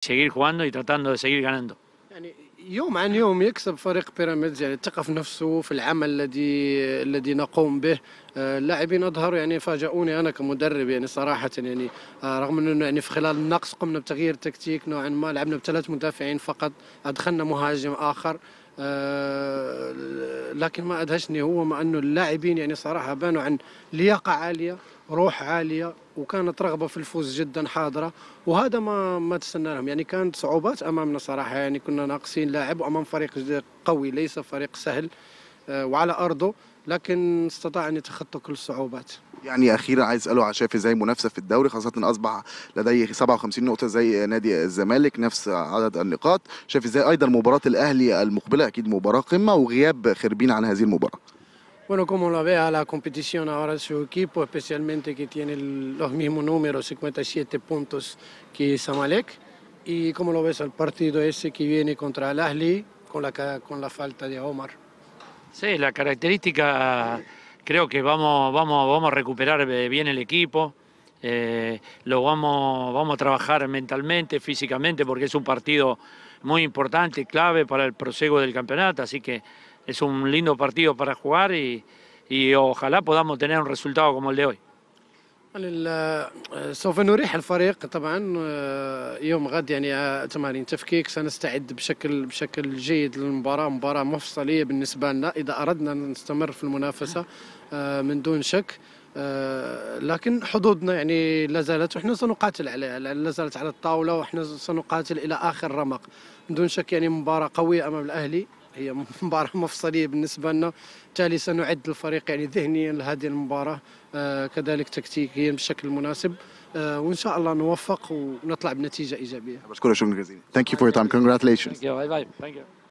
seguir jugando y tratando de seguir ganando. يعني يوم عن يوم يكسب فريق بيراميدز يعني الثقه في نفسه في العمل الذي الذي نقوم به اللاعبين آه، اظهروا يعني فاجئوني انا كمدرب يعني صراحه يعني آه، رغم انه يعني في خلال النقص قمنا بتغيير تكتيك نوعا ما لعبنا بثلاث مدافعين فقط ادخلنا مهاجم اخر آه، لكن ما ادهشني هو مع انه اللاعبين يعني صراحه بانوا عن لياقه عاليه روح عاليه وكانت رغبه في الفوز جدا حاضره وهذا ما ما تسنى لهم يعني كانت صعوبات امامنا صراحه يعني كنا ناقصين لاعب امام فريق قوي ليس فريق سهل آه، وعلى ارضه لكن استطاع ان يتخطى كل الصعوبات يعني اخيرا عايز اساله على شايف ازاي منافسه في الدوري خاصه إن اصبح لديه 57 نقطه زي نادي الزمالك نفس عدد النقاط شايف ازاي ايضا مباراه الاهلي المقبله اكيد مباراه قمه وغياب خربين عن هذه المباراه Bueno, como lo vea la competición ahora su equipo, especialmente que tiene los mismos números, 57 puntos que Samalek, y como lo ves al partido ese que viene contra Al Ahli con la, con la falta de Omar. Sí, la característica, creo que vamos, vamos, vamos a recuperar eh, bien el equipo. Eh, lo vamos, vamos a trabajar mentalmente, físicamente, porque es un partido muy importante, clave para el prosego del campeonato, así que es un lindo partido para jugar y ojalá podamos tener un resultado como el de hoy. يعني سوف نريح الفريق طبعا آه، يوم غد يعني آه، تمارين تفكيك سنستعد بشكل بشكل جيد للمباراه مباراه مفصليه بالنسبه لنا اذا اردنا نستمر في المنافسه آه، من دون شك لكن حظوظنا يعني لا زالت وحنا سنقاتل عليها لا زالت على الطاوله وحنا سنقاتل الى اخر رمق من دون شك يعني مباراه قويه امام الاهلي هي مباراة مفصلية بالنسبة لنا بالتالي سنعد الفريق يعني ذهنيا لهذه المباراة آه كذلك تكتيكيا بشكل مناسب آه وان شاء الله نوفق ونطلع بنتيجة إيجابية. شكرا جزيلا. Thank you for your time. Congratulations. Thank you. Bye bye. Thank you.